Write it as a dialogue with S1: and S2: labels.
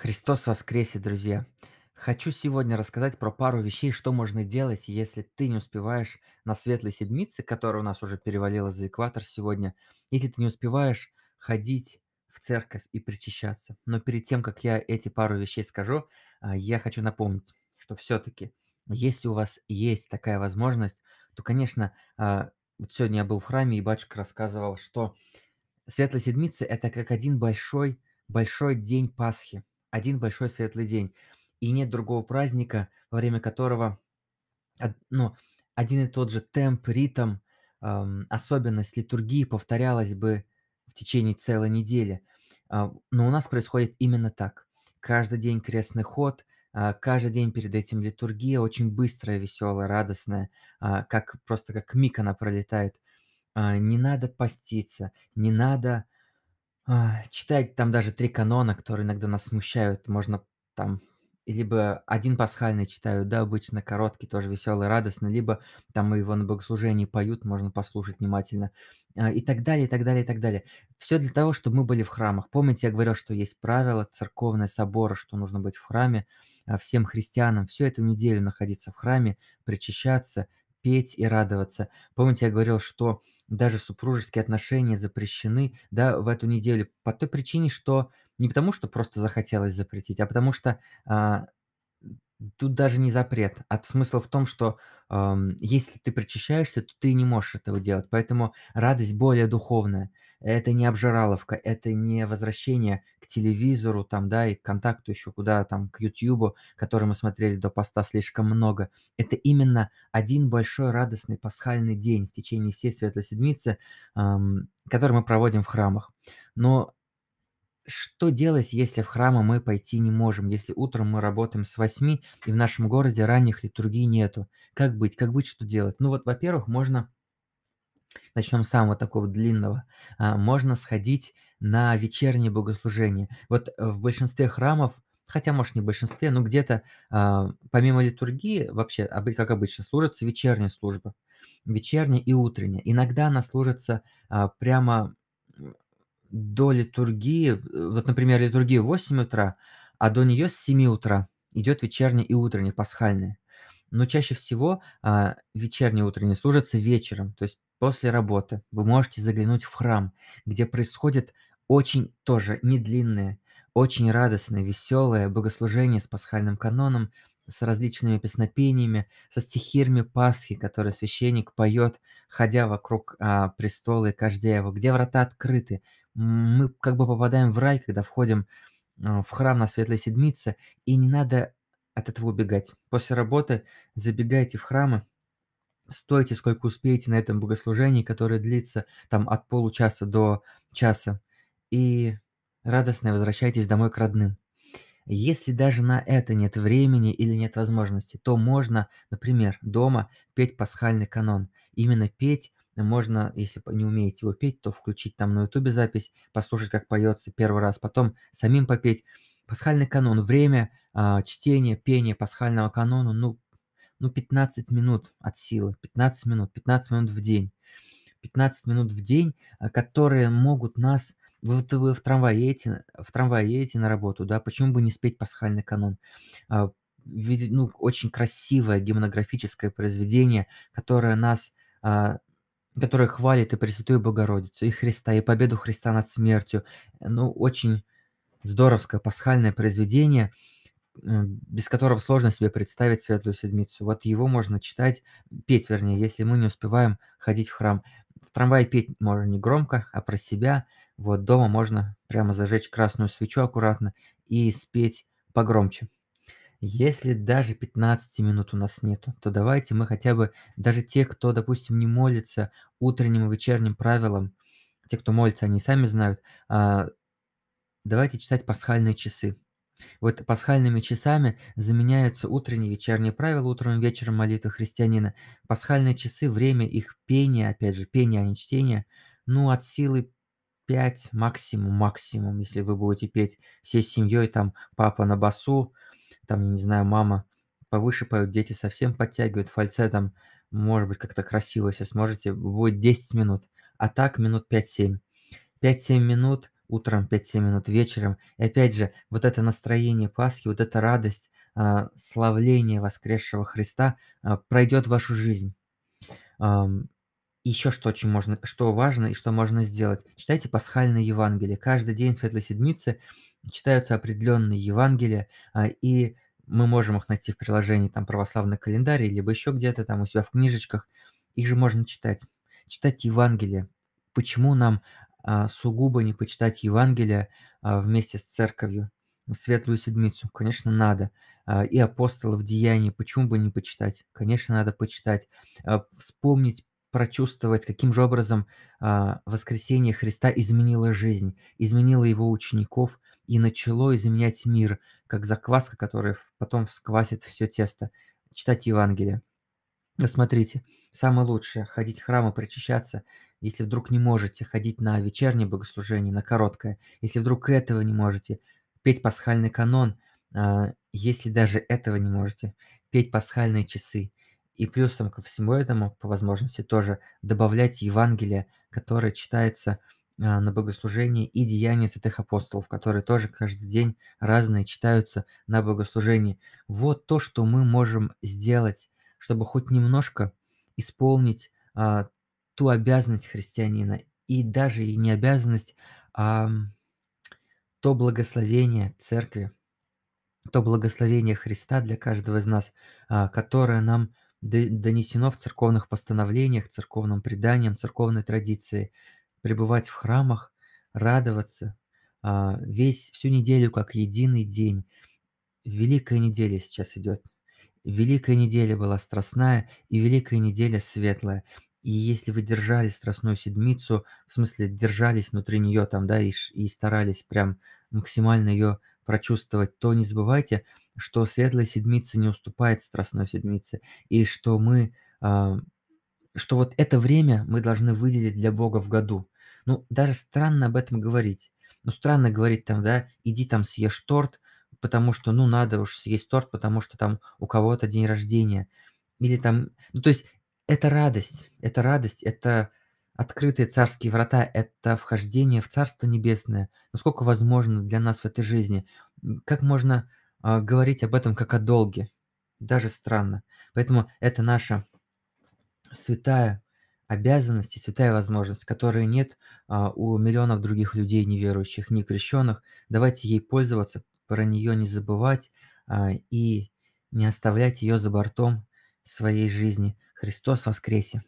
S1: Христос воскресе, друзья! Хочу сегодня рассказать про пару вещей, что можно делать, если ты не успеваешь на светлой седмице, которая у нас уже перевалила за экватор сегодня, если ты не успеваешь ходить в церковь и причащаться. Но перед тем, как я эти пару вещей скажу, а, я хочу напомнить, что все-таки, если у вас есть такая возможность, то, конечно, а, вот сегодня я был в храме, и батюшка рассказывал, что Светлая Седмица – это как один большой, большой день Пасхи один большой светлый день, и нет другого праздника, во время которого ну, один и тот же темп, ритм, эм, особенность литургии повторялась бы в течение целой недели. А, но у нас происходит именно так. Каждый день крестный ход, а, каждый день перед этим литургия очень быстрая, веселая, радостная, а, как просто как миг она пролетает. не надо поститься, не надо а, читать там даже три канона, которые иногда нас смущают. Можно там либо один пасхальный читают, да, обычно короткий, тоже веселый, радостный, либо там его на богослужении поют, можно послушать внимательно, а, и так далее, и так далее, и так далее. Все для того, чтобы мы были в храмах. Помните, я говорил, что есть правила церковное собора, что нужно быть в храме, а, всем христианам всю эту неделю находиться в храме, причащаться, петь и радоваться. Помните, я говорил, что даже супружеские отношения запрещены, да, в эту неделю по той причине, что не потому, что просто захотелось запретить, а потому что а, Тут даже не запрет, а смысл в том, что э, если ты причащаешься, то ты не можешь этого делать. Поэтому радость более духовная. Это не обжираловка, это не возвращение к телевизору, там, да, и к контакту еще куда, там, к Ютьюбу, который мы смотрели до поста слишком много. Это именно один большой радостный пасхальный день в течение всей Светлой Седмицы, э, который мы проводим в храмах. Но что делать, если в храмы мы пойти не можем, если утром мы работаем с 8 и в нашем городе ранних литургий нету? Как быть? Как быть, что делать? Ну вот, во-первых, можно, начнем с самого такого длинного, а, можно сходить на вечернее богослужение. Вот в большинстве храмов хотя, может, не в большинстве, но где-то э, помимо литургии вообще, как обычно, служится вечерняя служба, вечерняя и утренняя. Иногда она служится э, прямо до литургии, э, вот, например, литургия в 8 утра, а до нее с 7 утра идет вечерняя и утренняя, пасхальная. Но чаще всего а, вечерняя и утренняя служатся вечером, то есть после работы. Вы можете заглянуть в храм, где происходит очень тоже недлинное, очень радостное, веселое богослужение с пасхальным каноном, с различными песнопениями, со стихирами Пасхи, которые священник поет, ходя вокруг а, престола и кождя его, где врата открыты, мы как бы попадаем в рай, когда входим а, в храм на Светлой Седмице, и не надо от этого убегать. После работы забегайте в храмы, стойте сколько успеете на этом богослужении, которое длится там от получаса до часа, и радостно возвращайтесь домой к родным. Если даже на это нет времени или нет возможности, то можно, например, дома петь пасхальный канон. Именно петь можно, если не умеете его петь, то включить там на ютубе запись, послушать, как поется первый раз, потом самим попеть. Пасхальный канон, время а, чтения, пения пасхального канона, ну, ну 15 минут от силы, 15 минут, 15 минут в день. 15 минут в день, а, которые могут нас вы, вы в трамвае едете, в трамвае едете на работу, да, почему бы не спеть пасхальный канон? А, ну, очень красивое гимнографическое произведение, которое нас а, которые хвалят и Пресвятую Богородицу, и Христа, и победу Христа над смертью. Ну, очень здоровское пасхальное произведение, э, без которого сложно себе представить Светлую Седмицу. Вот его можно читать, петь, вернее, если мы не успеваем ходить в храм. В трамвае петь можно не громко, а про себя. Вот дома можно прямо зажечь красную свечу аккуратно и спеть погромче. Если даже 15 минут у нас нету, то давайте мы хотя бы, даже те, кто, допустим, не молится утренним и вечерним правилам, те, кто молится, они сами знают, а, давайте читать пасхальные часы. Вот пасхальными часами заменяются утренние и вечерние правила, утром и вечером молитвы христианина. Пасхальные часы, время их пения, опять же, пения, а не чтения, ну, от силы 5 максимум, максимум, если вы будете петь всей семьей, там, папа на басу, там, я не знаю, мама повыше поют, дети совсем подтягивают фальцетом, может быть, как-то красиво, если сможете, будет 10 минут. А так минут 5-7. 5-7 минут утром, 5-7 минут вечером. И опять же, вот это настроение Пасхи, вот эта радость, а, славление воскресшего Христа а, пройдет вашу жизнь. Um, еще что очень можно, что важно и что можно сделать. Читайте пасхальные Евангелия. Каждый день Светлой Седмицы читаются определенные Евангелия, а, и мы можем их найти в приложении там православный календарь, либо еще где-то там у себя в книжечках. Их же можно читать. Читать Евангелие. Почему нам а, сугубо не почитать Евангелие а, вместе с церковью? Светлую Седмицу, конечно, надо. А, и апостолов Деяния, почему бы не почитать? Конечно, надо почитать. А, вспомнить прочувствовать, каким же образом а, воскресение Христа изменило жизнь, изменило его учеников и начало изменять мир, как закваска, которая потом всквасит все тесто. Читать Евангелие. Но смотрите, самое лучшее – ходить в храм и причащаться, если вдруг не можете ходить на вечернее богослужение, на короткое, если вдруг этого не можете, петь пасхальный канон, а, если даже этого не можете, петь пасхальные часы, и плюсом ко всему этому, по возможности, тоже добавлять Евангелие, которое читается а, на богослужении и деяния святых апостолов, которые тоже каждый день разные читаются на богослужении. Вот то, что мы можем сделать, чтобы хоть немножко исполнить а, ту обязанность христианина и даже и не обязанность, а то благословение церкви, то благословение Христа для каждого из нас, а, которое нам донесено в церковных постановлениях, церковным преданиям, церковной традиции. Пребывать в храмах, радоваться, а, весь всю неделю как единый день. Великая неделя сейчас идет. Великая неделя была страстная и Великая неделя светлая. И если вы держали Страстную Седмицу, в смысле держались внутри нее там, да, и, и старались прям максимально ее прочувствовать, то не забывайте, что светлая седмица не уступает страстной седмице, и что мы, а, что вот это время мы должны выделить для Бога в году. Ну, даже странно об этом говорить. Ну, странно говорить там, да, иди там съешь торт, потому что, ну, надо уж съесть торт, потому что там у кого-то день рождения. Или там, ну, то есть это радость, это радость, это Открытые царские врата – это вхождение в Царство Небесное. Насколько возможно для нас в этой жизни? Как можно э, говорить об этом как о долге? Даже странно. Поэтому это наша святая обязанность и святая возможность, которой нет э, у миллионов других людей неверующих, не крещенных. Давайте ей пользоваться, про нее не забывать э, и не оставлять ее за бортом своей жизни. Христос воскресе!